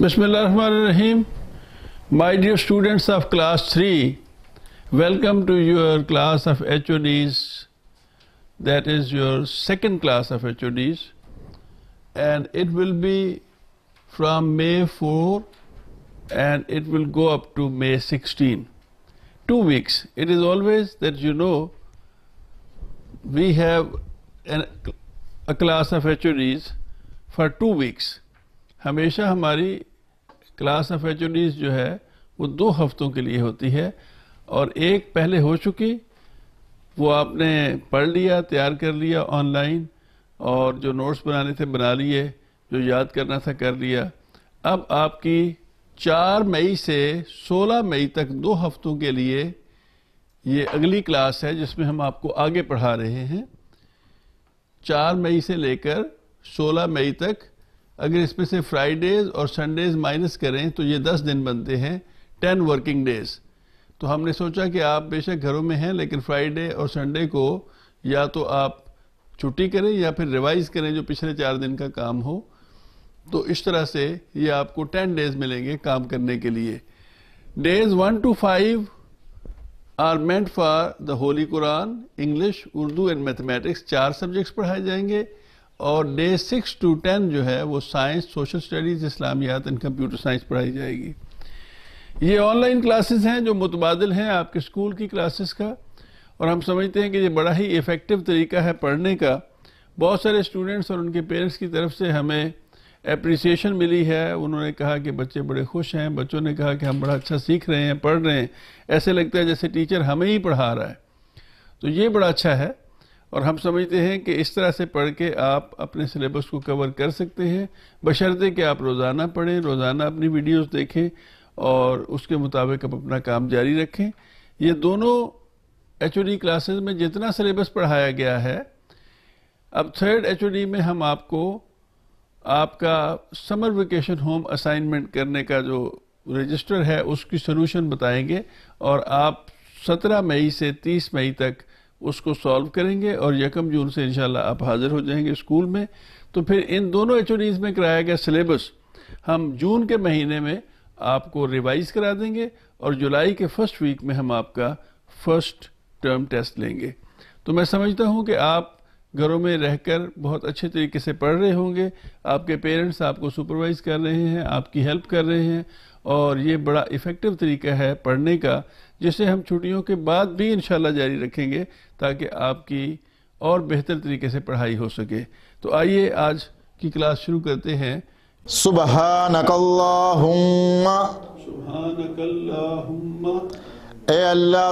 Bismillahirrahmanirrahim. My dear students of class 3, welcome to your class of HODs, that is your second class of HODs, and it will be from May 4 and it will go up to May 16. Two weeks. It is always that you know we have an, a class of HODs for two weeks. हमेशा हमारी class of H जो है वो दो हफ्तों के लिए होती है और एक पहले हो चुकी वो आपने पढ़ लिया तैयार कर लिया ऑनलाइन और जो नोट्स बनाने थे बना लिए जो याद करना था कर लिया अब आपकी चार मई से सोलह मई तक दो हफ्तों के लिए ये अगली क्लास है जिसमें हम आपको आगे पढ़ा रहे हैं चार मई से लेकर सोलह मई तक अगर इसमें से फ्राइडेज और संडेज माइनस करें तो ये दस दिन बनते हैं टेन वर्किंग डेज तो हमने सोचा कि आप बेशक घरों में हैं लेकिन फ्राइडे और संडे को या तो आप छुट्टी करें या फिर रिवाइज करें जो पिछले चार दिन का काम हो तो इस तरह से ये आपको टेन डेज मिलेंगे काम करने के लिए days one two five are meant for the holy Quran English Urdu and mathematics चार सब्जेक्ट्स पढ़ाए जाएंगे और डे सिक्स टू टेन जो है वो साइंस सोशल स्टडीज़ इस्लामियात एंड कंप्यूटर साइंस पढ़ाई जाएगी ये ऑनलाइन क्लासेस हैं जो मुतबादल हैं आपके स्कूल की क्लासेस का और हम समझते हैं कि ये बड़ा ही इफ़ेक्टिव तरीका है पढ़ने का बहुत सारे स्टूडेंट्स और उनके पेरेंट्स की तरफ से हमें अप्रिसिएशन मिली है उन्होंने कहा कि बच्चे बड़े खुश हैं बच्चों ने कहा कि हम बड़ा अच्छा सीख रहे हैं पढ़ रहे हैं ऐसे लगता है जैसे टीचर हमें ही पढ़ा रहा है तो ये बड़ा अच्छा है और हम समझते हैं कि इस तरह से पढ़ के आप अपने सिलेबस को कवर कर सकते हैं बशर्ते कि आप रोज़ाना पढ़ें रोज़ाना अपनी वीडियोस देखें और उसके मुताबिक आप अपना काम जारी रखें ये दोनों एच क्लासेस में जितना सिलेबस पढ़ाया गया है अब थर्ड एच में हम आपको आपका समर वेकेशन होम असाइनमेंट करने का जो रजिस्टर है उसकी सोल्यूशन बताएंगे और आप 17 मई से 30 मई तक उसको सॉल्व करेंगे और यकम जून से इंशाल्लाह आप हाजिर हो जाएंगे स्कूल में तो फिर इन दोनों एच में कराया गया सिलेबस हम जून के महीने में आपको रिवाइज करा देंगे और जुलाई के फर्स्ट वीक में हम आपका फर्स्ट टर्म टेस्ट लेंगे तो मैं समझता हूँ कि आप घरों में रहकर बहुत अच्छे तरीके से पढ़ रहे होंगे आपके पेरेंट्स आपको सुपरवाइज कर रहे हैं आपकी हेल्प कर रहे हैं और ये बड़ा इफ़ेक्टिव तरीका है पढ़ने का जिसे हम छुट्टियों के बाद भी इन जारी रखेंगे ताकि आपकी और बेहतर तरीके से पढ़ाई हो सके तो आइए आज की क्लास शुरू करते हैं सुबह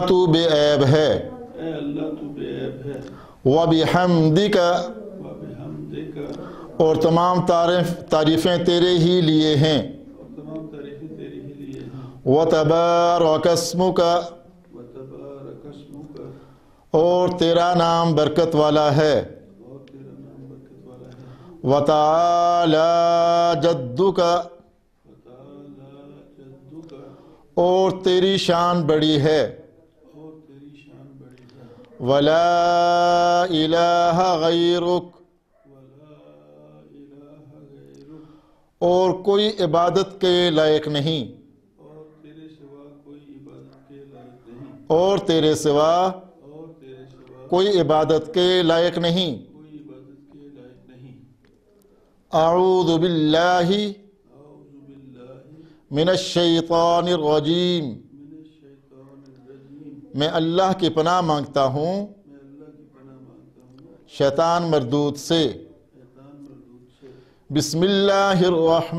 तू बेब है और तमाम तारीफ़ें तेरे ही लिए हैं वतबारक का और तेरा नाम बरकत वाला है वताला जद्दू का और तेरी शान बड़ी है वला इलाहा गैरुक और कोई इबादत के लायक नहीं और तेरे सिवा कोई इबादत के लायक नहीं आऊदबिल्लाही मिनशैतानरजीम मैं अल्लाह की पनाह मांगता हूँ शैतान मरदूत से रहीम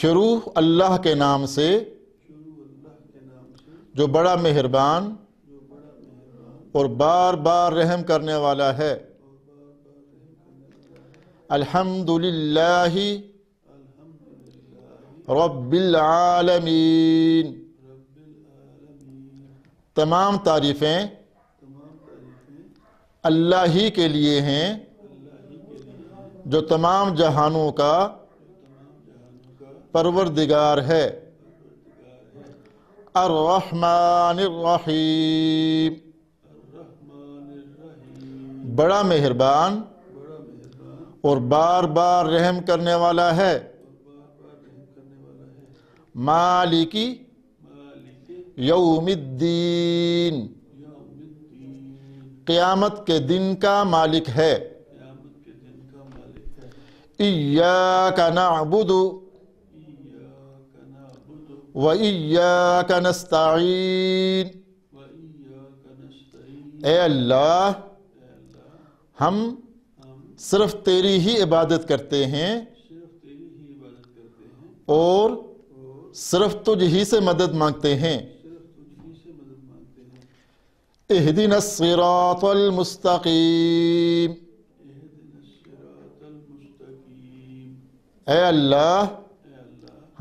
शुरू अल्लाह के नाम से जो बड़ा मेहरबान और बार बार रहम करने वाला है अल्हम्दुलिल्लाह रब्बिल आलमीन तमाम तारीफ़ें अल्लाह ही के लिए हैं जो तमाम जहानों का परवरदिगार है अर्रहमानिर्रहीम बड़ा मेहरबान और बार बार रहम करने वाला है मालिकी यौमिद्दीन क़यामत के दिन का मालिक है इया का नाबुदू वैया अल्लाह हम सिर्फ तेरी ही इबादत करते हैं और सिर्फ तुझ ही से मदद मांगते हैं एहदिन मुस्तकीम ए अल्लाह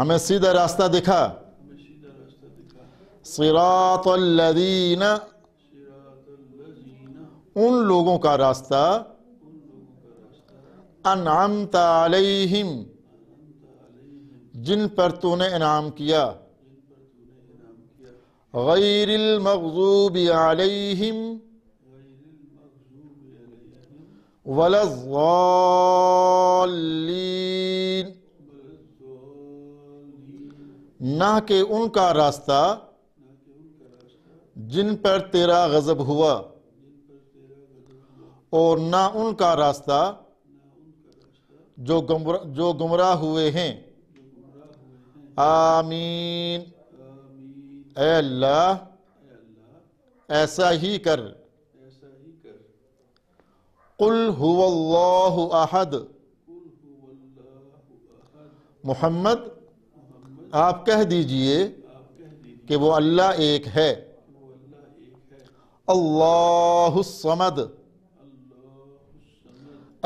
हमें सीधा रास्ता दिखा सिरात लदीना उन लोगों का रास्ता अनाम अलैहिम जिन पर तूने इनाम किया गैरिल मखजूब अलैहिम वलज़ालीन ना के उनका रास्ता जिन पर तेरा गजब हुआ और ना उनका रास्ता जो गुमरा जो गुमराह हुए हैं आमीन अल्लाह ऐसा ही कर कुल हुवल्लाहु अहद मोहम्मद आप कह दीजिए कि वो अल्लाह एक है अल्लाहुस्समद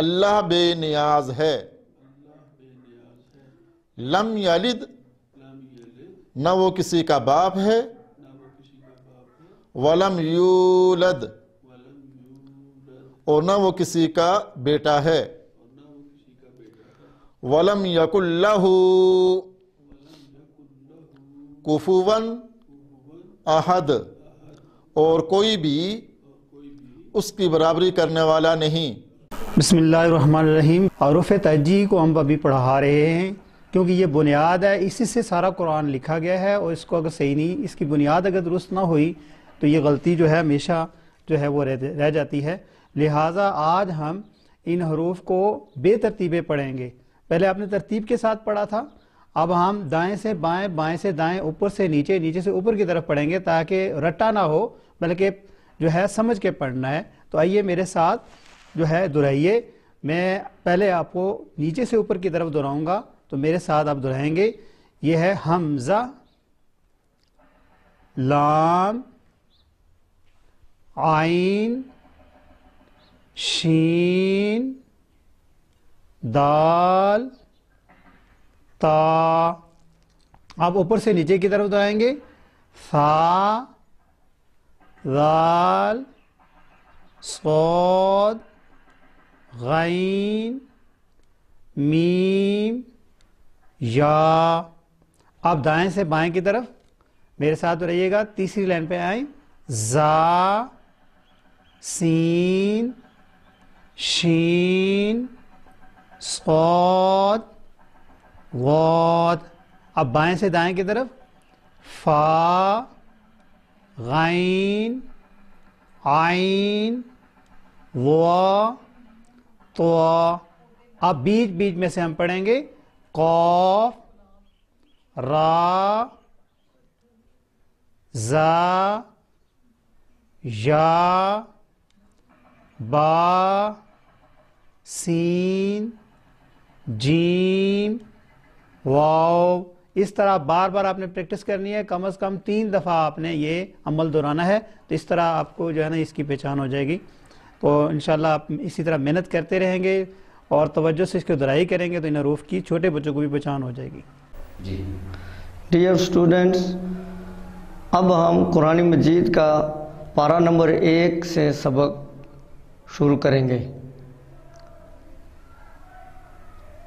अल्लाह बेनियाज है लम यालिद न वो किसी का बाप है वलम यूलद और न वो किसी का बेटा है वलम यकुल्लहू कुफुवन अहद और कोई भी उसकी बराबरी करने वाला नहीं बसमीम आरफ़ तहजी को हम अभी पढ़ा रहे हैं क्योंकि ये बुनियाद है इसी से सारा कुरान लिखा गया है और इसको अगर सही नहीं इसकी बुनियाद अगर दुरुस्त ना हुई तो ये गलती जो है हमेशा जो है वो रह, रह जाती है लिहाजा आज हम इन हरूफ को बेतरतीबे पढ़ेंगे पहले आपने तरतीब के साथ पढ़ा था अब हम दाएं से बाएं बाएं से दाएं ऊपर से नीचे नीचे से ऊपर की तरफ पढ़ेंगे ताकि रट्टा ना हो बल्कि जो है समझ के पढ़ना है तो आइए मेरे साथ जो है दोहराइए मैं पहले आपको नीचे से ऊपर की तरफ दोहराऊंगा तो मेरे साथ आप दोहराएंगे ये है हमजा लाम आइन शीन दाल ता आप ऊपर से नीचे की तरफ दोहराएंगे सा दाल सौद गैन मीम या आप दाएं से बाएं की तरफ मेरे साथ तो रहिएगा तीसरी लाइन पे आए जा सीन शीन सौद वौद अब बाएं से दाएं की तरफ फा गैन आइन व तो अब बीच बीच में से हम पढ़ेंगे कौफ रा जा या बा सीन जीम वाव इस तरह बार बार आपने प्रैक्टिस करनी है कम अज़ कम तीन दफ़ा आपने ये अमल दोहराना है तो इस तरह आपको जो है ना इसकी पहचान हो जाएगी तो इन आप इसी तरह मेहनत करते रहेंगे और तवज्जो से इसकी दुराई करेंगे तो इन रूफ की छोटे बच्चों को भी पहचान हो जाएगी जी डियर स्टूडेंट्स अब हम कुरानी मजीद का पारा नंबर एक से सबक शुरू करेंगे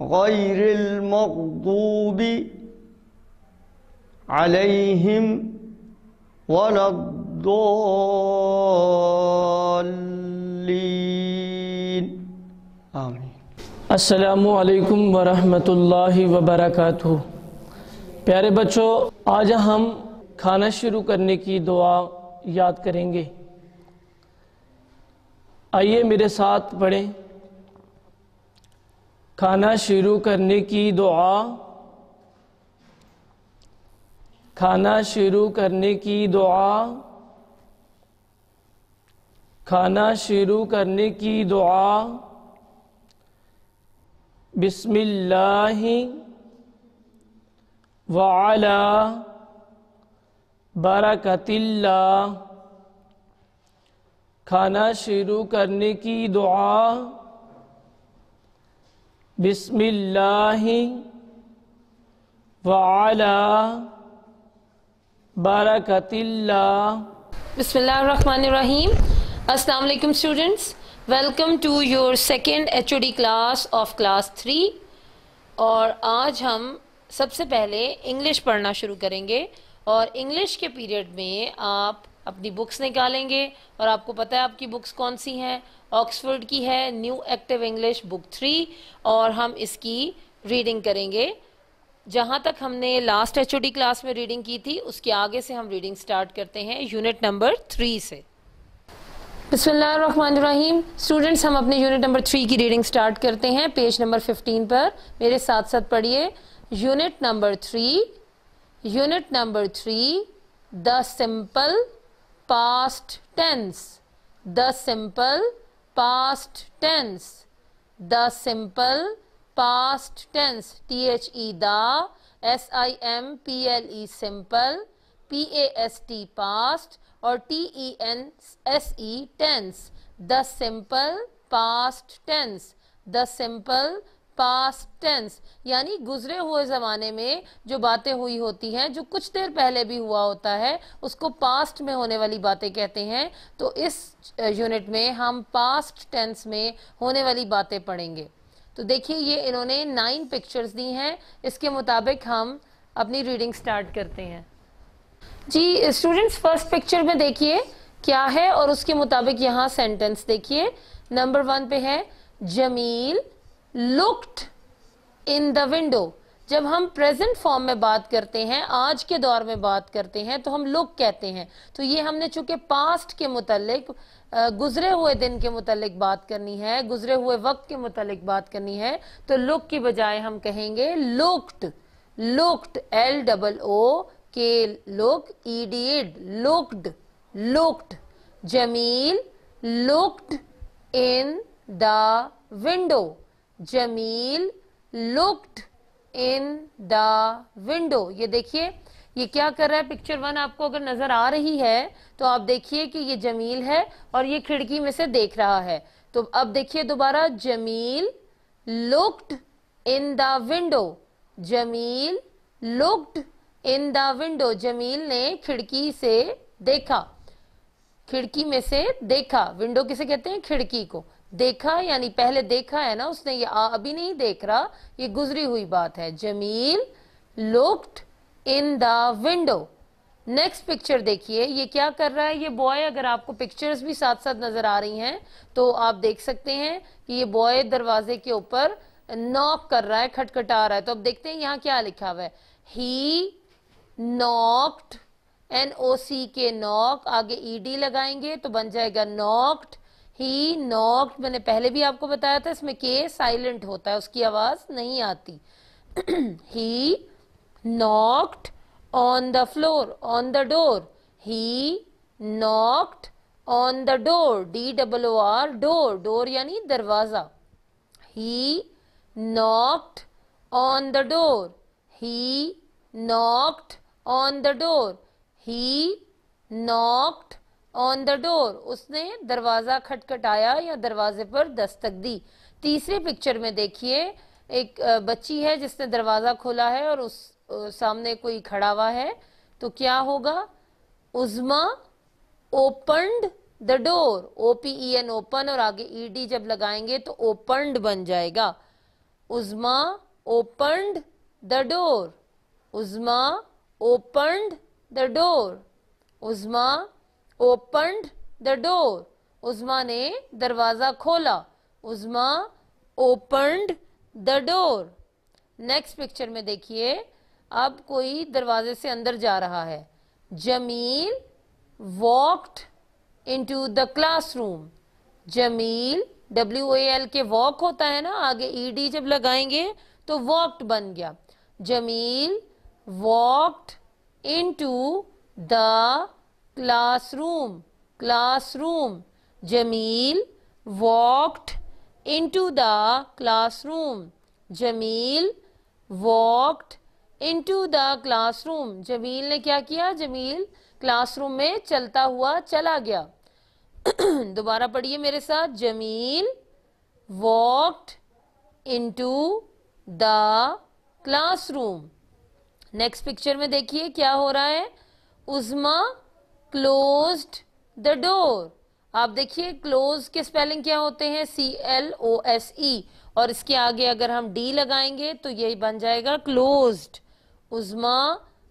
गैर मकदूबी अलैहिम वलद्दीन आमीन असलकम वरहमतुल्लाहि वबरकत प्यारे बच्चों आज हम खाना शुरू करने की दुआ याद करेंगे आइए मेरे साथ पढ़ें खाना शुरू करने की दुआ खाना शुरू करने की दुआ खाना शुरू करने की दुआ बिस्मिल्लाह वाला बरकतिल्ला खाना शुरू करने की दुआ بسم الله الرحمن الرحيم السلام عليكم students welcome to your second H class of class three और आज हम सबसे पहले इंग्लिश पढ़ना शुरू करेंगे और इंग्लिश के पीरियड में आप अपनी बुक्स निकालेंगे और आपको पता है आपकी बुक्स कौन सी हैं ऑक्सफोर्ड की है new active English book three और हम इसकी रीडिंग करेंगे जहाँ तक हमने लास्ट एच क्लास में रीडिंग की थी उसके आगे से हम रीडिंग स्टार्ट करते हैं यूनिट नंबर थ्री से बसमीम स्टूडेंट्स हम अपने यूनिट नंबर थ्री की रीडिंग स्टार्ट करते हैं पेज नंबर फिफ्टीन पर मेरे साथ साथ पढ़िए unit number three unit number three the simple past tense the simple past tense the simple past tense t h e the s i m p l e simple p a s t past or t e n s e tense the simple past tense the simple past tense यानी गुजरे हुए ज़माने में जो बातें हुई होती हैं जो कुछ देर पहले भी हुआ होता है उसको पास्ट में होने वाली बातें कहते हैं तो इस यूनिट में हम पास्ट टेंस में होने वाली बातें पढ़ेंगे तो देखिए ये इन्होंने नाइन पिक्चर्स दी हैं इसके मुताबिक हम अपनी रीडिंग स्टार्ट करते हैं जी स्टूडेंट्स फर्स्ट पिक्चर में देखिए क्या है और उसके मुताबिक यहाँ सेंटेंस देखिए नंबर वन पे है Jamil looked in the window जब हम प्रेजेंट फॉर्म में बात करते हैं आज के दौर में बात करते हैं तो हम लुक कहते हैं तो ये हमने चूंकि पास्ट के मुतालिक गुजरे हुए दिन के मुतालिक बात करनी है गुजरे हुए वक्त के मुतालिक बात करनी है तो लुक की बजाय हम कहेंगे looked looked L double O K look E D looked looked Jamil looked in the window Jamil looked in the window ये देखिए ये क्या कर रहा है पिक्चर वन आपको अगर नजर आ रही है तो आप देखिए कि ये जमील है और ये खिड़की में से देख रहा है तो अब देखिए दोबारा Jamil looked in the window Jamil looked in the window Jamil ने खिड़की से देखा खिड़की में से देखा विंडो किसे कहते हैं खिड़की को देखा यानी पहले देखा है ना उसने ये आ, अभी नहीं देख रहा ये गुजरी हुई बात है Jamil looked in the window next picture देखिए ये क्या कर रहा है ये बॉय अगर आपको पिक्चर्स भी साथ साथ नजर आ रही हैं तो आप देख सकते हैं कि ये बॉय दरवाजे के ऊपर नॉक कर रहा है खटखटा रहा है तो अब देखते हैं यहाँ क्या लिखा हुआ है ही नॉक्ड एन ओ सी के नॉक आगे ईडी e लगाएंगे तो बन जाएगा नॉक्ड ही नॉक मैंने पहले भी आपको बताया था इसमें के साइलेंट होता है उसकी आवाज नहीं आती he knocked on the floor on the door he knocked on the door D double R door door यानी दरवाजा he knocked on the door he knocked on the door he knocked on the door उसने दरवाजा खटखटाया या दरवाजे पर दस्तक दी तीसरे पिक्चर में देखिए एक बच्ची है जिसने दरवाजा खोला है और उस सामने कोई खड़ा हुआ है तो क्या होगा Uzma opened the door O N open और आगे ईडी e जब लगाएंगे तो ओपनड बन जाएगा Uzma opened the door Uzma opened the door Uzma opened the door Uzma ने दरवाजा खोला Uzma opened the door next picture में देखिए अब कोई दरवाजे से अंदर जा रहा है Jamil walked into the classroom Jamil W A L K walk होता है ना आगे ईडी जब लगाएंगे तो वॉकड बन गया Jamil walked into the classroom classroom jameel walked into the classroom jameel walked into the classroom jameel ने क्या किया jameel classroom में चलता हुआ चला गया दोबारा पढ़िए मेरे साथ jameel walked into the classroom next picture में देखिए क्या हो रहा है उजमा क्लोज द डोर आप देखिए क्लोज के स्पेलिंग क्या होते हैं C L O S E और इसके आगे अगर हम डी लगाएंगे तो यही बन जाएगा closed Uzma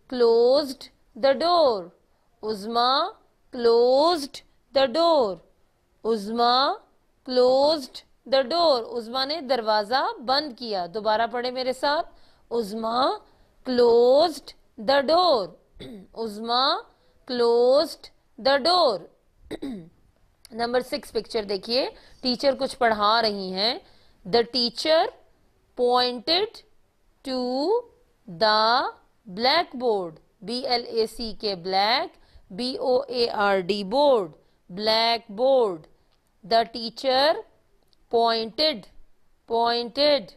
closed the door Uzma closed the door Uzma closed the door Uzma ने दरवाजा बंद किया दोबारा पढ़े मेरे साथ Uzma closed the door Uzma closed the door number six picture देखिए टीचर कुछ पढ़ा रही हैं the teacher pointed to the blackboard B L A C K black B O A R D board blackboard the teacher pointed pointed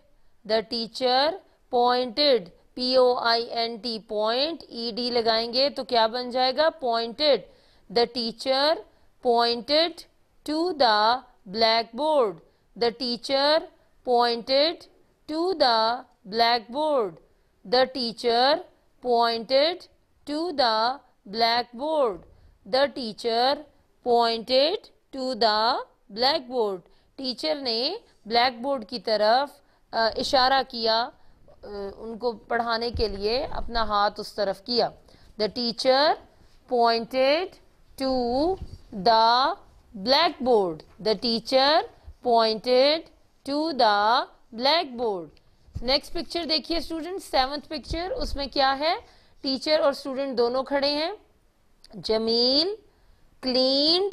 the teacher pointed P O I N T point E D लगाएंगे तो क्या बन जाएगा pointed the teacher pointed to the blackboard the teacher pointed to the blackboard the teacher pointed to the blackboard the teacher pointed to the blackboard teacher ने blackboard की तरफ इशारा किया उनको पढ़ाने के लिए अपना हाथ उस तरफ किया the teacher pointed to the blackboard the teacher pointed to the blackboard next picture देखिए स्टूडेंट सेवेंथ पिक्चर उसमें क्या है टीचर और स्टूडेंट दोनों खड़े हैं Jamil clean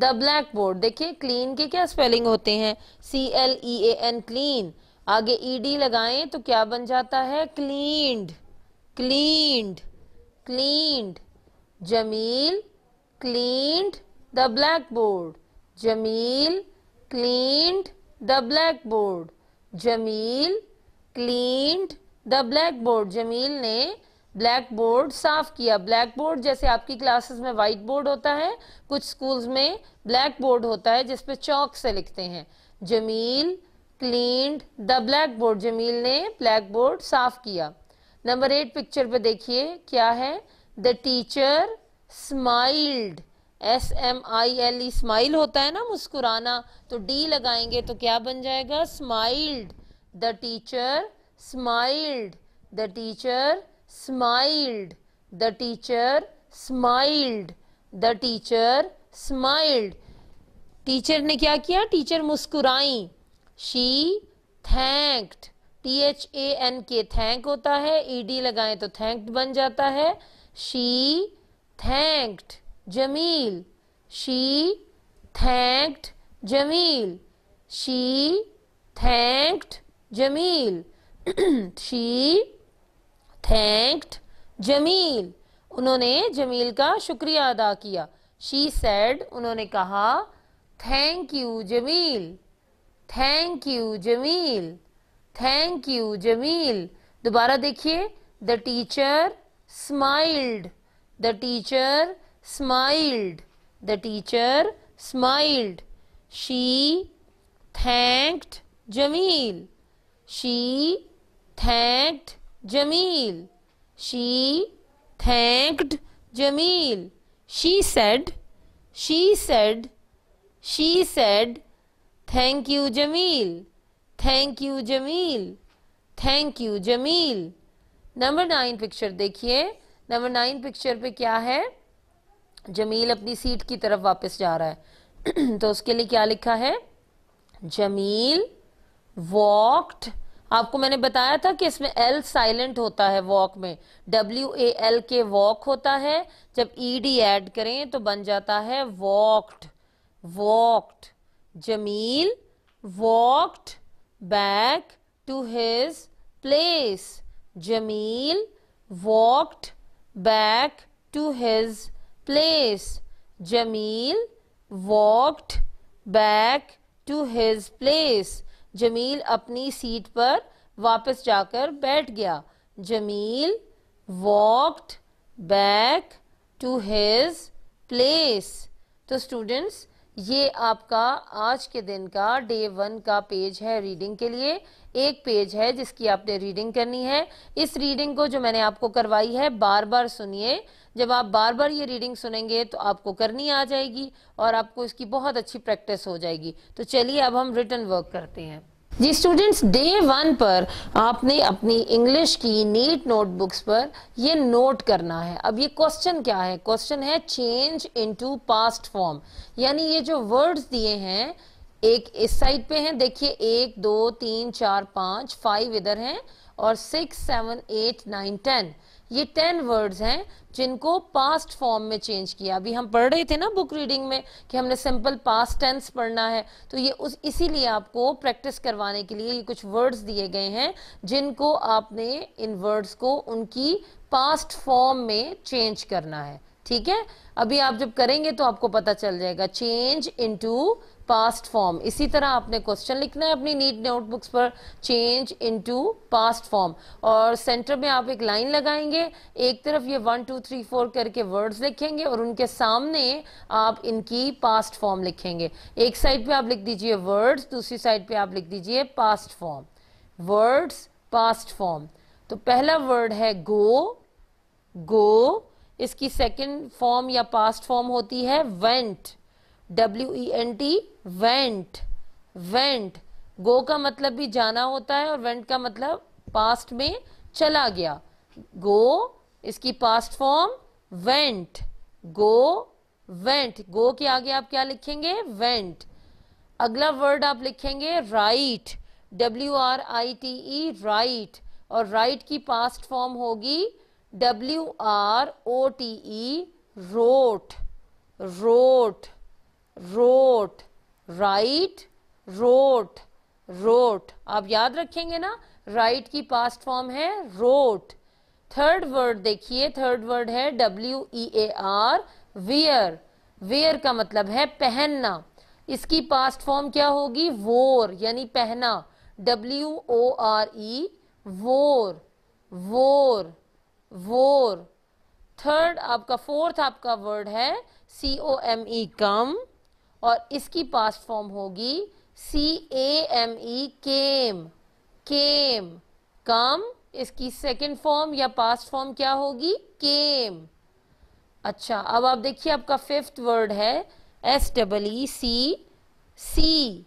the blackboard देखिए क्लीन के क्या स्पेलिंग होते हैं C L E A N clean आगे ईडी e लगाएं तो क्या बन जाता है cleaned cleaned cleaned Jamil cleaned the blackboard Jamil cleaned the blackboard Jamil cleaned the blackboard Jamil ने ब्लैक बोर्ड साफ किया ब्लैक बोर्ड जैसे आपकी क्लासेस में व्हाइट बोर्ड होता है कुछ स्कूल्स में ब्लैक बोर्ड होता है जिसपे चौक से लिखते हैं Jamil cleaned the blackboard Jamil ने ब्लैक बोर्ड साफ किया नंबर एट पिक्चर पे देखिए क्या है the teacher smiled S M I L E smile होता है ना मुस्कुराना तो डी लगाएंगे तो क्या बन जाएगा smiled the teacher smiled the teacher smiled the teacher smiled the teacher smiled teacher ने क्या किया टीचर मुस्कुराई she thanked T H A N K thank होता है ई e डी लगाए तो थैंक्ड बन जाता है she thanked Jamil she thanked Jamil she thanked Jamil she thanked Jamil उन्होंने जमील का शुक्रिया अदा किया शी सेड उन्होंने कहा thank you Jamil thank you Jamil thank you Jamil दोबारा देखिए the teacher smiled the teacher smiled the teacher smiled she thanked Jamil she thanked Jamil she thanked Jamil she said she said she said thank you Jamil thank you Jamil thank you Jamil number nine picture देखिए number nine picture पे क्या है जमील अपनी seat की तरफ वापस जा रहा है तो उसके लिए क्या लिखा है जमील वॉक्ड आपको मैंने बताया था कि इसमें एल साइलेंट होता है वॉक में W A L K walk होता है जब ई डी एड करें तो बन जाता है walked walked Jamil walked back to his place. Jamil walked back to his place. Jamil walked back to his place. Jamil अपनी सीट पर वापस जाकर बैठ गया Jamil walked back to his place. तो students. ये आपका आज के दिन का डे वन का पेज है रीडिंग के लिए एक पेज है जिसकी आपने रीडिंग करनी है इस रीडिंग को जो मैंने आपको करवाई है बार बार सुनिए जब आप बार बार ये रीडिंग सुनेंगे तो आपको करनी आ जाएगी और आपको इसकी बहुत अच्छी प्रैक्टिस हो जाएगी तो चलिए अब हम रिटर्न वर्क करते हैं जी स्टूडेंट्स डे वन पर आपने अपनी इंग्लिश की नीट नोटबुक्स पर ये नोट करना है अब ये क्वेश्चन क्या है क्वेश्चन है चेंज इनटू पास्ट फॉर्म यानी ये जो वर्ड्स दिए हैं एक इस साइड पे हैं देखिए एक दो तीन चार पाँच फाइव इधर हैं और six seven eight nine ten ये टेन वर्ड्स हैं जिनको पास्ट फॉर्म में चेंज किया अभी हम पढ़ रहे थे ना बुक रीडिंग में कि हमने सिंपल पास्ट टेंस पढ़ना है तो ये उस इसीलिए आपको प्रैक्टिस करवाने के लिए ये कुछ वर्ड्स दिए गए हैं जिनको आपने इन वर्ड्स को उनकी पास्ट फॉर्म में चेंज करना है ठीक है अभी आप जब करेंगे तो आपको पता चल जाएगा change into past form इसी तरह आपने क्वेश्चन लिखना है अपनी नीट नोटबुक्स पर change into past form और सेंटर में आप एक लाइन लगाएंगे एक तरफ ये वन टू थ्री फोर करके वर्ड्स लिखेंगे और उनके सामने आप इनकी पास्ट फॉर्म लिखेंगे एक साइड पे आप लिख दीजिए वर्ड्स दूसरी साइड पे आप लिख दीजिए past form words past form तो पहला वर्ड है गो गो इसकी सेकेंड फॉर्म या पास्ट फॉर्म होती है went W E N T went went go का मतलब भी जाना होता है और वेंट का मतलब पास्ट में चला गया गो इसकी past form went go went go के आगे आप क्या लिखेंगे वेंट अगला वर्ड आप लिखेंगे write W R I T E write और राइट की पास्ट फॉर्म होगी W R O T E wrote wrote wrote write wrote wrote आप याद रखेंगे ना राइट की पास्ट फॉर्म है रोट थर्ड वर्ड देखिए थर्ड वर्ड है W E A R wear wear का मतलब है पहनना इसकी पास्ट फॉर्म क्या होगी वोर यानी पहना डब्ल्यू ओ आर ई वोर वोर वोर थर्ड आपका फोर्थ आपका वर्ड है सी ओ एम ई कम और इसकी पास्ट फॉर्म होगी सी A M E came came come इसकी सेकेंड फॉर्म या पास्ट फॉर्म क्या होगी केम अच्छा अब आप देखिए आपका फिफ्थ वर्ड है S double E see see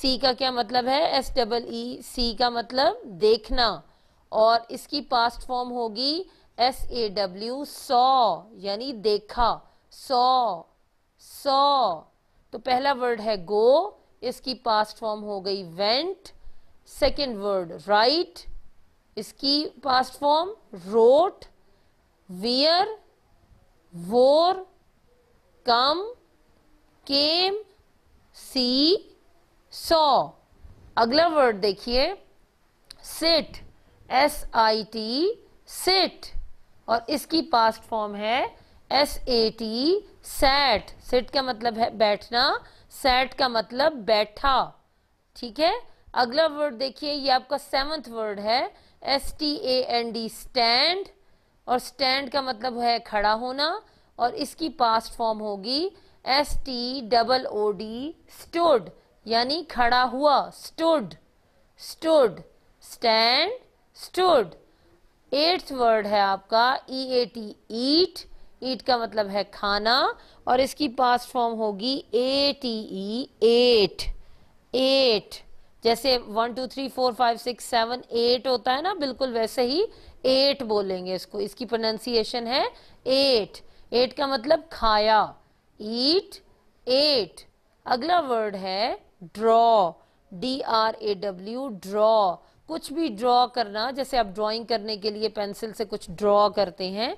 see का क्या मतलब है एस डबल ई सी का मतलब देखना और इसकी पास्ट फॉर्म होगी एस ए डब्ल्यू सौ यानी देखा सौ सौ तो पहला वर्ड है गो इसकी पास्ट फॉर्म हो गई वेंट सेकेंड वर्ड राइट इसकी past form wrote wear wore come came see saw अगला वर्ड देखिए sit S I T sat और इसकी पास्ट फॉर्म है S A T sat sat का मतलब है बैठना सेट का मतलब बैठा ठीक है अगला वर्ड देखिए ये आपका सेवंथ वर्ड है S T A N D stand और स्टैंड का मतलब है खड़ा होना और इसकी पास्ट फॉर्म होगी S T double O D stood यानी खड़ा हुआ stood stood stand stood eighth word है आपका ई ए टी ईट ईट का मतलब है खाना और इसकी पास्ट फॉर्म होगी A T E eight eight जैसे one two three four five six seven eight होता है ना बिल्कुल वैसे ही एट बोलेंगे इसको इसकी प्रोनाउंसिएशन है एट एट का मतलब खाया ईट एट अगला वर्ड है draw D R A W draw कुछ भी ड्रॉ करना जैसे आप ड्राइंग करने के लिए पेंसिल से कुछ ड्रॉ करते हैं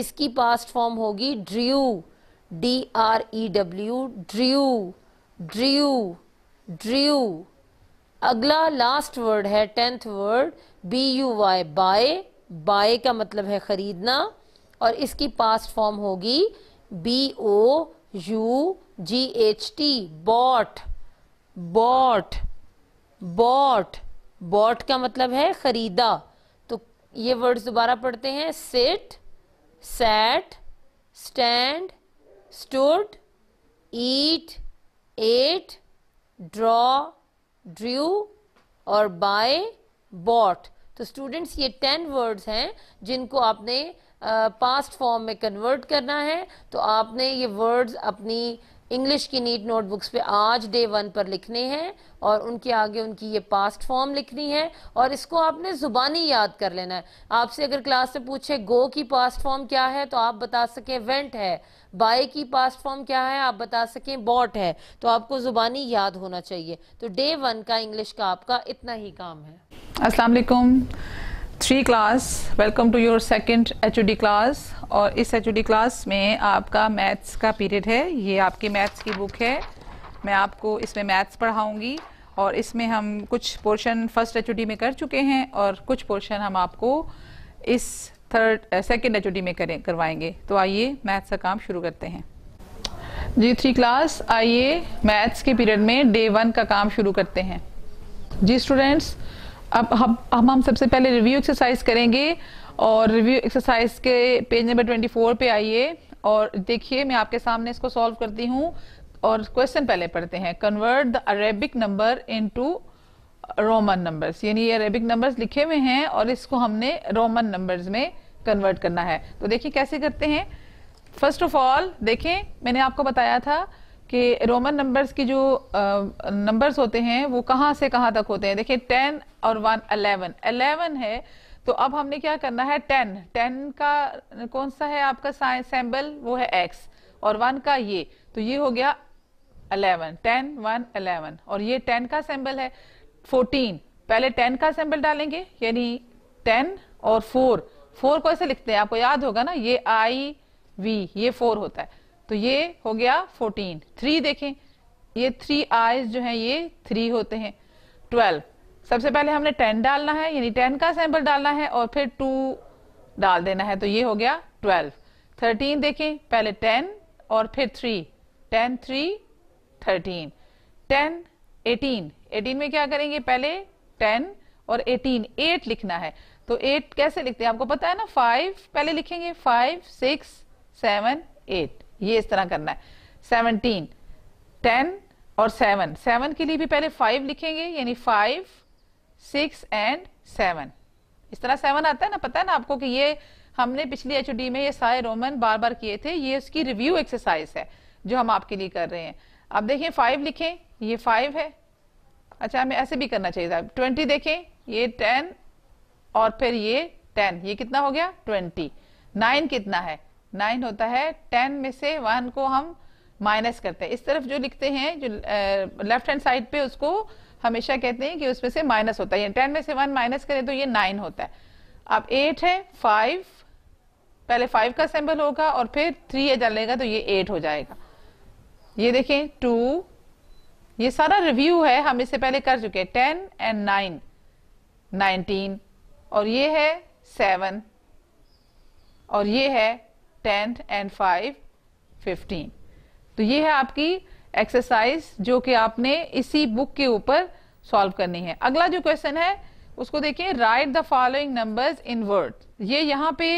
इसकी पास्ट फॉर्म होगी drew D R E W drew drew drew अगला लास्ट वर्ड है tenth word B U Y buy buy का मतलब है खरीदना और इसकी पास्ट फॉर्म होगी B O U G H T bought bought bought bought का मतलब है खरीदा तो ये वर्ड्स दोबारा पढ़ते हैं sit sat stand stood eat ate draw drew और बाय बॉट तो स्टूडेंट्स ये टेन वर्ड्स हैं जिनको आपने पास्ट uh, फॉर्म में कन्वर्ट करना है तो आपने ये वर्ड्स अपनी इंग्लिश की नीट नोटबुक्स पे आज डे वन पर लिखने हैं और उनके आगे उनकी ये पास्ट फॉर्म लिखनी है और इसको आपने ज़ुबानी याद कर लेना है आपसे अगर क्लास से पूछे गो की पास्ट फॉर्म क्या है तो आप बता सकें वेंट है बाय की पास्ट फॉर्म क्या है आप बता सकें बॉट है तो आपको ज़ुबानी याद होना चाहिए तो डे वन का इंग्लिश का आपका इतना ही काम है असलकुम three class welcome to your second HOD class और इस एचओडी क्लास में आपका मैथ्स का पीरियड है ये आपकी मैथ्स की बुक है मैं आपको इसमें मैथ्स पढ़ाऊंगी और इसमें हम कुछ पोर्शन फर्स्ट एचओडी में कर चुके हैं और कुछ पोर्शन हम आपको इस थर्ड सेकेंड एचओडी में करें करवाएंगे तो आइए मैथ्स का काम शुरू करते हैं जी थ्री क्लास आइए मैथ्स के पीरियड में डे वन का काम शुरू करते हैं जी स्टूडेंट्स अब हम हम हम सबसे पहले रिव्यू एक्सरसाइज करेंगे और रिव्यू एक्सरसाइज के पेज नंबर 24 पे आइए और देखिए मैं आपके सामने इसको सॉल्व करती हूँ और क्वेश्चन पहले पढ़ते हैं convert the Arabic number into Roman numbers यानी ये अरेबिक नंबर्स लिखे हुए हैं और इसको हमने रोमन नंबर्स में कन्वर्ट करना है तो देखिए कैसे करते हैं फर्स्ट ऑफ ऑल देखें मैंने आपको बताया था कि रोमन नंबर्स की जो नंबर्स होते हैं वो कहाँ से कहाँ तक होते हैं देखिए टेन और वन अलेवन अलेवन है तो अब हमने क्या करना है टेन टेन का कौन सा है आपका सैम्बल वो है एक्स और वन का ये तो ये हो गया अलेवन टेन वन अलेवन और ये टेन का सैम्बल है फोर्टीन पहले टेन का सैम्बल डालेंगे यानी टेन और फोर फोर को ऐसे लिखते हैं आपको याद होगा ना ये आई वी ये फोर होता है तो ये हो गया फोर्टीन थ्री देखें ये थ्री आईज जो है ये थ्री होते हैं ट्वेल्व सबसे पहले हमने टेन डालना है यानी टेन का सैंपल डालना है और फिर टू डाल देना है तो ये हो गया ट्वेल्व थर्टीन देखें पहले टेन और फिर three ten three thirteen ten eighteen eighteen में क्या करेंगे पहले टेन और एटीन एट लिखना है तो एट कैसे लिखते हैं आपको पता है ना फाइव पहले लिखेंगे फाइव सिक्स सेवन एट ये इस तरह करना है सेवनटीन टेन और सेवन सेवन के लिए भी पहले फाइव लिखेंगे यानी फाइव सिक्स एंड सेवन इस तरह सेवन आता है ना पता है ना आपको कि ये हमने पिछली एच में ये सारे रोमन बार बार किए थे ये उसकी रिव्यू एक्सरसाइज है जो हम आपके लिए कर रहे हैं आप देखिए फाइव लिखें ये फाइव है अच्छा हमें ऐसे भी करना चाहिए था ट्वेंटी देखें ये टेन और फिर ये टेन ये कितना हो गया ट्वेंटी नाइन कितना है नाइन होता है टेन में से वन को हम माइनस करते हैं इस तरफ जो लिखते हैं जो लेफ्ट हैंड साइड पे उसको हमेशा कहते हैं कि उसमें से माइनस होता है टेन में से वन माइनस करें तो ये नाइन होता है अब एट है फाइव पहले फाइव का सिंबल होगा और फिर थ्री ये डालेगा तो ये एट हो जाएगा ये देखें टू ये सारा रिव्यू है हम इससे पहले कर चुके हैं टेन एंड नाइन नाइनटीन और ये है सेवन और ये है टेन एंड फाइव फिफ्टीन तो ये है आपकी एक्सरसाइज जो कि आपने इसी बुक के ऊपर सॉल्व करनी है अगला जो क्वेश्चन है उसको देखिए write the following numbers in word ये यहाँ पे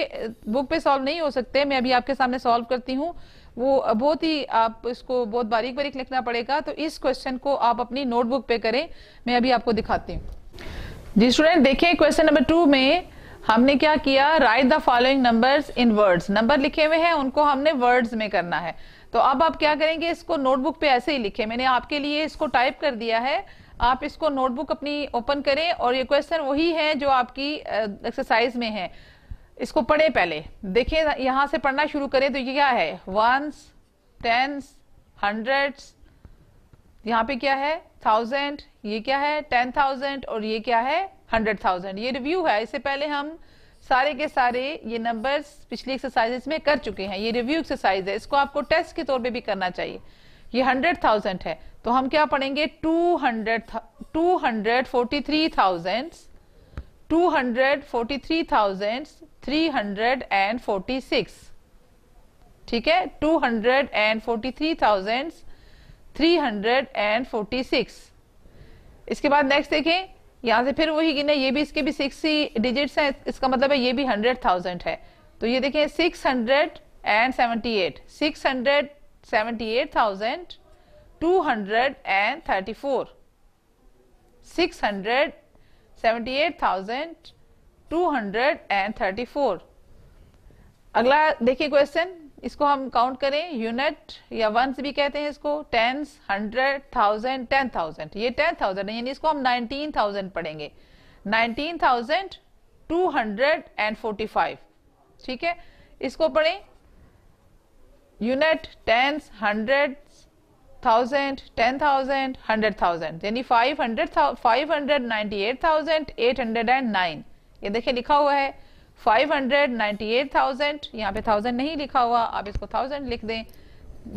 बुक पे सॉल्व नहीं हो सकते मैं अभी आपके सामने सॉल्व करती हूँ वो बहुत ही आप इसको बहुत बारीक बारीक लिखना पड़ेगा तो इस क्वेश्चन को आप अपनी नोटबुक पे करें मैं अभी आपको दिखाती हूँ जी स्टूडेंट देखें क्वेश्चन नंबर टू में हमने क्या किया write the following numbers in words number लिखे हुए हैं उनको हमने वर्ड्स में करना है तो अब आप क्या करेंगे इसको नोटबुक पे ऐसे ही लिखे मैंने आपके लिए इसको टाइप कर दिया है आप इसको नोटबुक अपनी ओपन करें और ये क्वेश्चन वही है जो आपकी एक्सरसाइज में है इसको पढ़े पहले देखें यहां से पढ़ना शुरू करें तो ये क्या है वंस टेंस हंड्रेड्स यहाँ पे क्या है थाउजेंड ये क्या है टेन थाउजेंड और ये क्या है हंड्रेड थाउजेंड ये रिव्यू है इससे पहले हम सारे के सारे ये नंबर्स पिछली एक्सरसाइजेस में कर चुके हैं ये रिव्यू एक्सरसाइज है इसको आपको टेस्ट के तौर पे भी करना चाहिए ये हंड्रेड थाउजेंड है तो हम क्या पढ़ेंगे two hundred two hundred forty three thousand two hundred forty three thousand three hundred and forty six ठीक है two hundred and forty three thousand 346 इसके बाद नेक्स्ट देखें यहां से फिर वही गिने ये भी इसके भी सिक्स ही डिजिट्स हैं इसका मतलब है ये भी हंड्रेड थाउजेंड है तो ये देखें six hundred and seventy eight six hundred seventy eight thousand two hundred and thirty four six hundred seventy eight thousand two hundred and thirty four अगला देखिए क्वेश्चन इसको हम काउंट करें यूनिट या वंस भी कहते हैं इसको tens hundred thousand ten thousand ये टेन थाउजेंड यानी इसको हम नाइनटीन थाउजेंड पढ़ेंगे nineteen thousand two hundred and forty five ठीक है इसको पढ़ें unit tens hundred thousand ten thousand hundred thousand यानी five hundred five hundred ninety eight thousand eight hundred and nine ये देखिए लिखा हुआ है फाइव हंड्रेड एट थाउजेंड यहाँ पे थाउजेंड नहीं लिखा हुआ आप इसको थाउजेंड लिख दें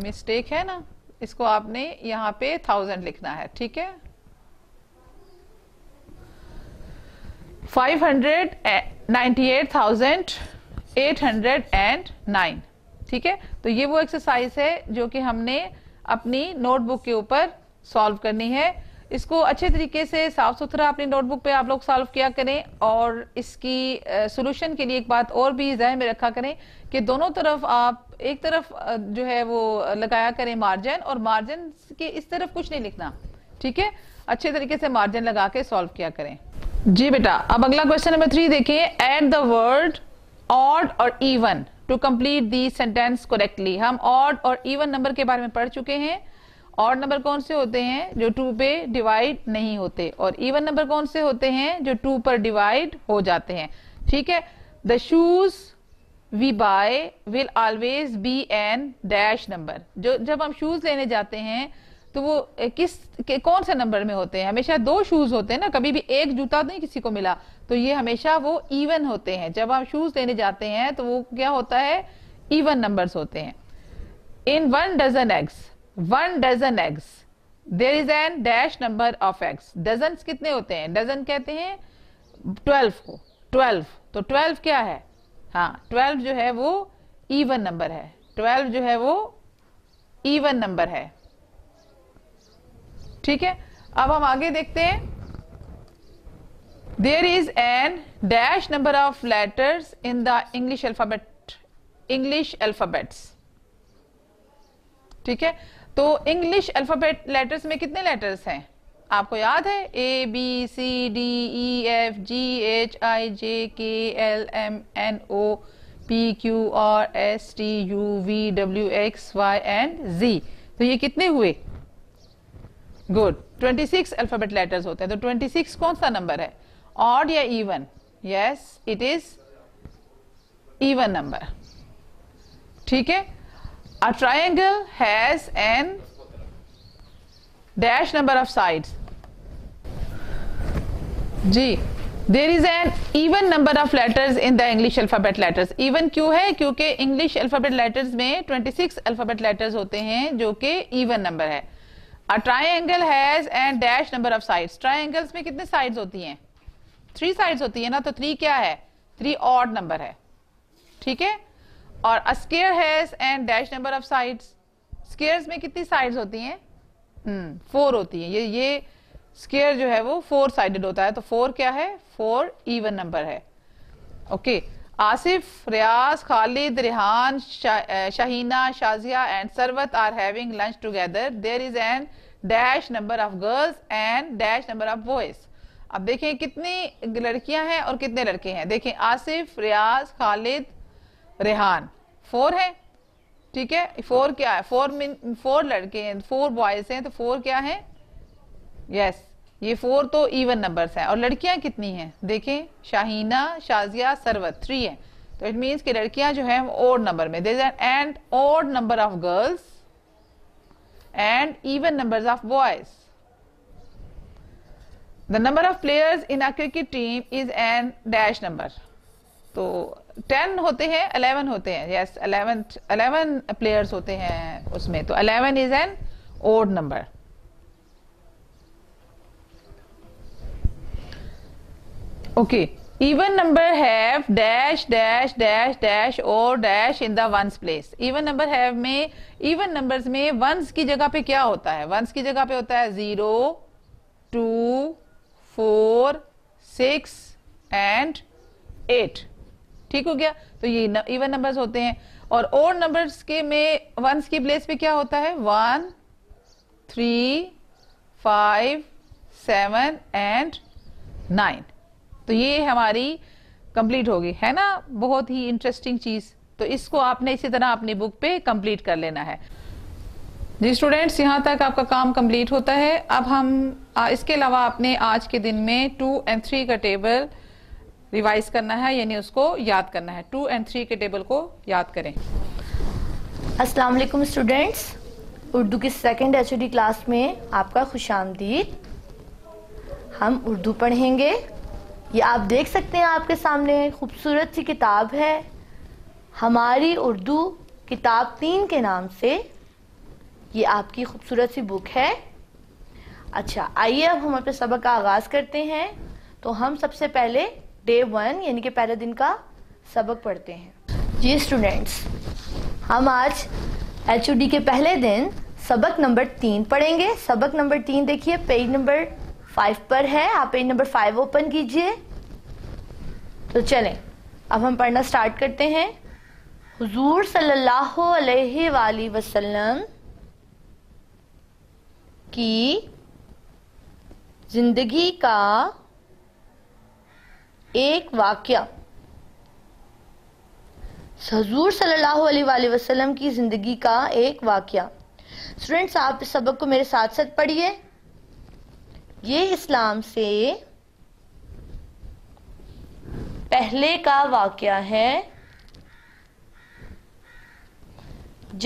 मिस्टेक है ना इसको आपने यहाँ पे थाउजेंड लिखना है ठीक है five hundred ninety eight thousand eight hundred and nine ठीक है तो ये वो एक्सरसाइज है जो कि हमने अपनी नोटबुक के ऊपर सॉल्व करनी है इसको अच्छे तरीके से साफ सुथरा अपनी नोटबुक पे आप लोग सॉल्व किया करें और इसकी सोल्यूशन के लिए एक बात और भी जहन में रखा करें कि दोनों तरफ आप एक तरफ जो है वो लगाया करें मार्जिन और मार्जिन के इस तरफ कुछ नहीं लिखना ठीक है अच्छे तरीके से मार्जिन लगा के सॉल्व किया करें जी बेटा अब अगला क्वेश्चन नंबर थ्री देखिए एट द वर्ड ऑड और even to complete the sentence correctly हम ऑड और इवन नंबर के बारे में पढ़ चुके हैं और नंबर कौन से होते हैं जो टू पे डिवाइड नहीं होते और इवन नंबर कौन से होते हैं जो टू पर डिवाइड हो जाते हैं ठीक है the shoes we buy will always be an dash number जो जब हम शूज लेने जाते हैं तो वो किस के कौन से नंबर में होते हैं हमेशा दो शूज होते हैं ना कभी भी एक जूता तो नहीं किसी को मिला तो ये हमेशा वो इवन होते हैं जब हम शूज लेने जाते हैं तो वो क्या होता है इवन नंबर्स होते हैं in one dozen eggs one dozen eggs there is an dash number of eggs dozen कितने होते हैं डजन कहते हैं ट्वेल्व को ट्वेल्व तो ट्वेल्व क्या है हाँ ट्वेल्व जो है वो ईवन नंबर है ट्वेल्व जो है वो ईवन नंबर है ठीक है अब हम आगे देखते हैं there is an dash number of letters in the English alphabet English alphabets ठीक है तो इंग्लिश अल्फ़ाबेट लेटर्स में कितने लेटर्स हैं आपको याद है A B C D E F G H I J K L M N O P Q R S T U V W X Y and Z तो ये कितने हुए गुड 26 अल्फ़ाबेट लेटर्स होते हैं तो 26 कौन सा नंबर है ऑड या even yes it is even number ठीक है A triangle has an dash number of sides. G. There is an even number of letters in the English alphabet letters even क्यों है क्योंकि इंग्लिश अल्फाबेट लेटर्स में 26 alphabet letters होते हैं जो कि इवन नंबर है a triangle has and dash number of sides triangles में कितने साइड्स होती हैं थ्री साइड्स होती है ना तो थ्री क्या है थ्री ऑड नंबर है ठीक है और a square has and dash number of sides squares में कितनी साइड्स होती हैं फोर hmm, होती हैं ये ये स्केयर जो है वो फोर साइडेड होता है तो फोर क्या है फोर इवन नंबर है ओके आसिफ रियाज खालिद रिहान शा, Shahina Shazia and Sarwat are having lunch together there is an dash number of girls and dash number of boys अब देखें कितनी लड़कियां हैं और कितने लड़के हैं देखें आसिफ रियाज खालिद रेहान फोर है ठीक है फोर क्या है फोर मीन फोर लड़के हैं फोर बॉयज हैं तो फोर क्या है यस yes, ये फोर तो इवन नंबर्स हैं और लड़कियां कितनी हैं देखें शाहीना शाजिया सरवत थ्री है तो इट मीन्स कि लड़कियां जो हैं ओड नंबर में there and odd number of girls and even numbers of boys the number of players in a cricket team is an dash number तो टेन होते हैं अलेवन होते हैं यस अलेवन अलेवन प्लेयर्स होते हैं उसमें तो eleven is an odd number okay even number have dash dash dash dash और dash in the ones place even number have में इवन नंबर्स में वंस की जगह पे क्या होता है वंस की जगह पे होता है zero two four six and eight ठीक हो गया तो ये इवन नंबर्स होते हैं और ओड नंबर्स के में वंस की प्लेस पे क्या होता है one three five seven and nine तो ये हमारी कंप्लीट होगी है ना बहुत ही इंटरेस्टिंग चीज तो इसको आपने इसी तरह अपनी बुक पे कंप्लीट कर लेना है जी स्टूडेंट्स यहाँ तक आपका काम कंप्लीट होता है अब हम इसके अलावा आपने आज के दिन में टू एंड थ्री का टेबल रिवाइज करना है यानी उसको याद करना है टू एंड थ्री के टेबल को याद करें अस्सलाम वालेकुम स्टूडेंट्स उर्दू की सेकेंड एच क्लास में आपका खुश आमदीद हम उर्दू पढ़ेंगे ये आप देख सकते हैं आपके सामने खूबसूरत सी किताब है हमारी उर्दू किताब तीन के नाम से ये आपकी खूबसूरत सी बुक है अच्छा आइए अब हम अपने सबक का आगाज़ करते हैं तो हम सबसे पहले डे वन यानी कि पहले दिन का सबक पढ़ते हैं जी स्टूडेंट्स हम आज एच के पहले दिन सबक नंबर तीन पढ़ेंगे सबक नंबर तीन देखिए पेज नंबर फाइव पर है आप पेज नंबर फाइव ओपन कीजिए तो चलें अब हम पढ़ना स्टार्ट करते हैं हुजूर सल्लल्लाहु अलैहि वसल्लम की जिंदगी का एक वाक्य हजूर सल्लल्लाहु वसल्लम की ज़िंदगी का एक वाक्य स्टूडेंट्स आप इस सबक को मेरे साथ साथ पढ़िए ये इस्लाम से पहले का वाक्य है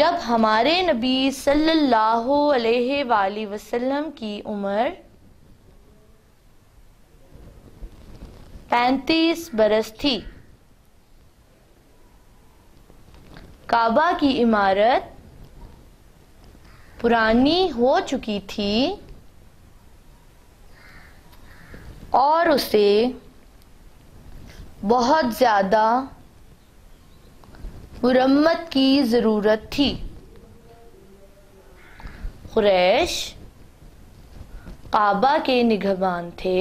जब हमारे नबी सल्लल्लाहु अलैहि वसल्लम की उम्र पैंतीस बरस थी काबा की इमारत पुरानी हो चुकी थी और उसे बहुत ज़्यादा मुरम्मत की ज़रूरत थी कुरैश काबा के निगहबान थे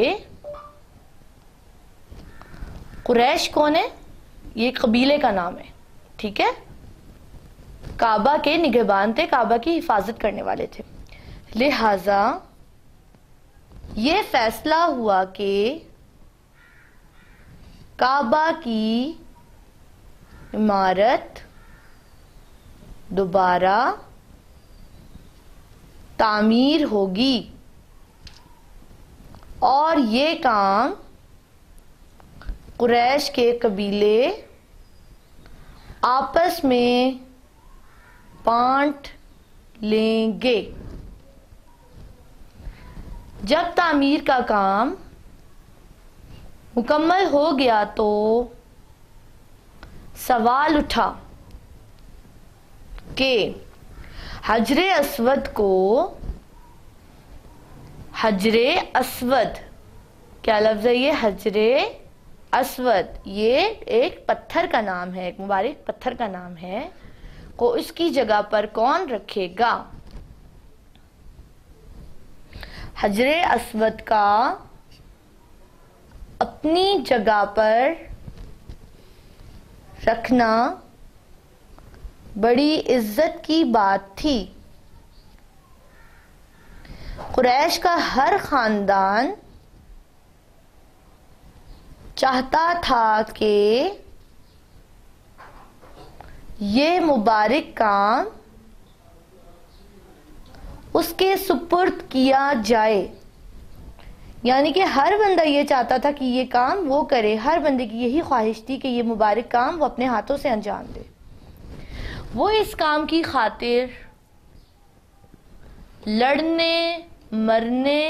कुरैश कौन है ये कबीले का नाम है ठीक है काबा के निगहबान थे काबा की हिफाजत करने वाले थे लिहाजा ये फैसला हुआ कि काबा की इमारत दोबारा तामीर होगी और ये काम कुरैश के कबीले आपस में पांट लेंगे जब तामीर का काम मुकम्मल हो गया तो सवाल उठा कि हजरे अस्वद को हजरे असवद क्या लफ्ज़ है ये हजरे अस्वद ये एक पत्थर का नाम है एक मुबारक पत्थर का नाम है को इसकी जगह पर कौन रखेगा हजरे अस्वद का अपनी जगह पर रखना बड़ी इज्जत की बात थी कुरैश का हर खानदान चाहता था कि ये मुबारक काम उसके सुपुर्द किया जाए यानी कि हर बंदा ये चाहता था कि ये काम वो करे हर बंदे की यही ख्वाहिश थी कि ये मुबारक काम वो अपने हाथों से अंजाम दे वो इस काम की खातिर लड़ने मरने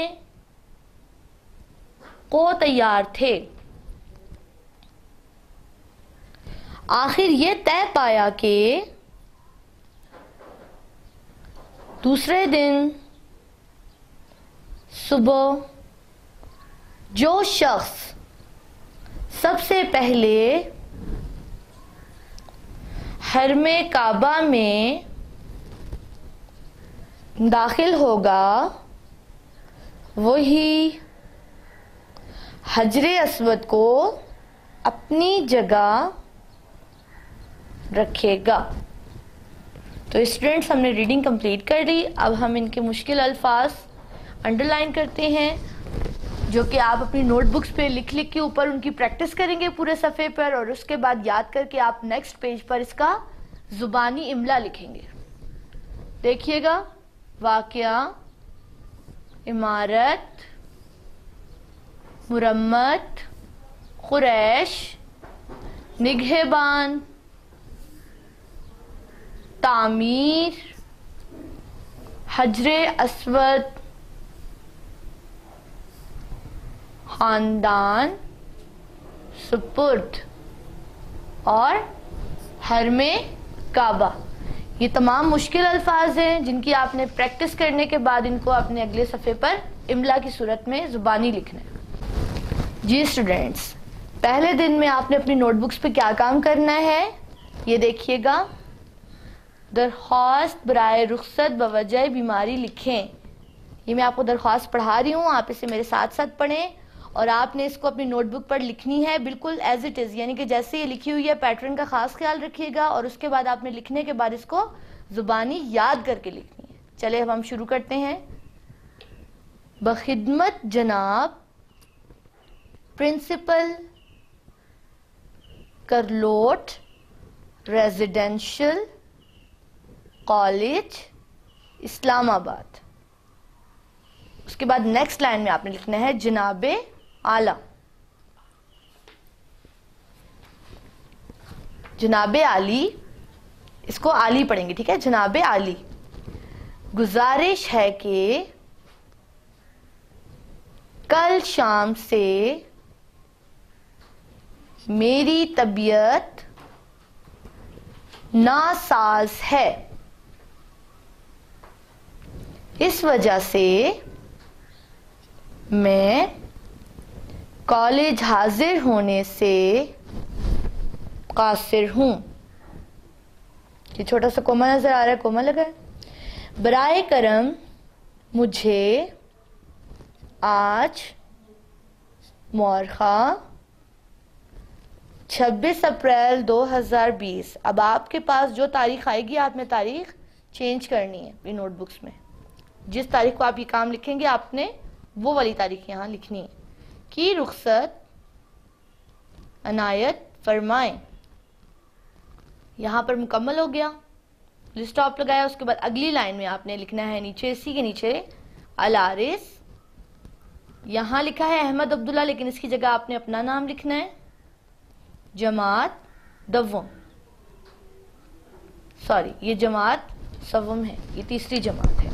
को तैयार थे आखिर ये तय पाया कि दूसरे दिन सुबह जो शख्स सबसे पहले हरम काबा में दाखिल होगा वही हजरे असवद को अपनी जगह रखेगा तो स्टूडेंट्स हमने रीडिंग कंप्लीट कर ली अब हम इनके मुश्किल अल्फाज अंडरलाइन करते हैं जो कि आप अपनी नोटबुक्स पे लिख लिख के ऊपर उनकी प्रैक्टिस करेंगे पूरे सफ़े पर और उसके बाद याद करके आप नेक्स्ट पेज पर इसका ज़ुबानी इमला लिखेंगे देखिएगा वाकया इमारत मुरम्मत कुरैश निगहबान तामीर हजर असवद खानदान सुपुर्द और हरम काबा ये तमाम मुश्किल अल्फाज हैं जिनकी आपने प्रैक्टिस करने के बाद इनको अपने अगले सफ़े पर इमला की सूरत में ज़ुबानी लिखना है जी स्टूडेंट्स पहले दिन में आपने अपनी नोटबुक्स पे क्या काम करना है ये देखिएगा दरख्वास्त बरए रुख्सत बवजह बीमारी लिखें ये मैं आपको दरख्वास्त पढ़ा रही हूँ आप इसे मेरे साथ साथ पढ़ें और आपने इसको अपनी नोटबुक पर लिखनी है बिल्कुल एज इट इज़ यानी कि जैसे ये लिखी हुई है पैटर्न का ख़ास ख्याल रखिएगा और उसके बाद आपने लिखने के बाद इसको ज़ुबानी याद करके लिखनी है चले अब हम शुरू करते हैं बखिदमत जनाब प्रिंसिपल करलोट रेजिडेंशल कॉलेज इस्लामाबाद उसके बाद नेक्स्ट लाइन में आपने लिखना है जनाब आला जनाब आली इसको आली पढ़ेंगे ठीक है जनाब आली गुजारिश है कि कल शाम से मेरी तबीयत नासाज है इस वजह से मैं कॉलेज हाजिर होने से कासिर हूँ ये छोटा सा कोमा नज़र आ रहा है कोमा लगा है करम मुझे आज मौरखा 26 अप्रैल 2020 अब आपके पास जो तारीख आएगी आपने तारीख चेंज करनी है अपनी नोटबुक्स में जिस तारीख को आप ये काम लिखेंगे आपने वो वाली तारीख यहाँ लिखनी है कि रुखसत अनायत फरमाएं यहाँ पर मुकम्मल हो गया ऑफ लगाया उसके बाद अगली लाइन में आपने लिखना है नीचे इसी के नीचे अलारिस यहाँ लिखा है अहमद अब्दुल्ला लेकिन इसकी जगह आपने अपना नाम लिखना है जमात दवम सॉरी ये जमात सवम है ये तीसरी जमात है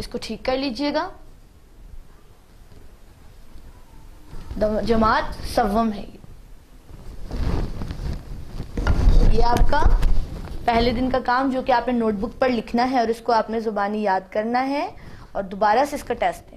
इसको ठीक कर लीजिएगा जमात सवम है ये आपका पहले दिन का काम जो कि आपने नोटबुक पर लिखना है और इसको आपने ज़ुबानी याद करना है और दोबारा से इसका टेस्ट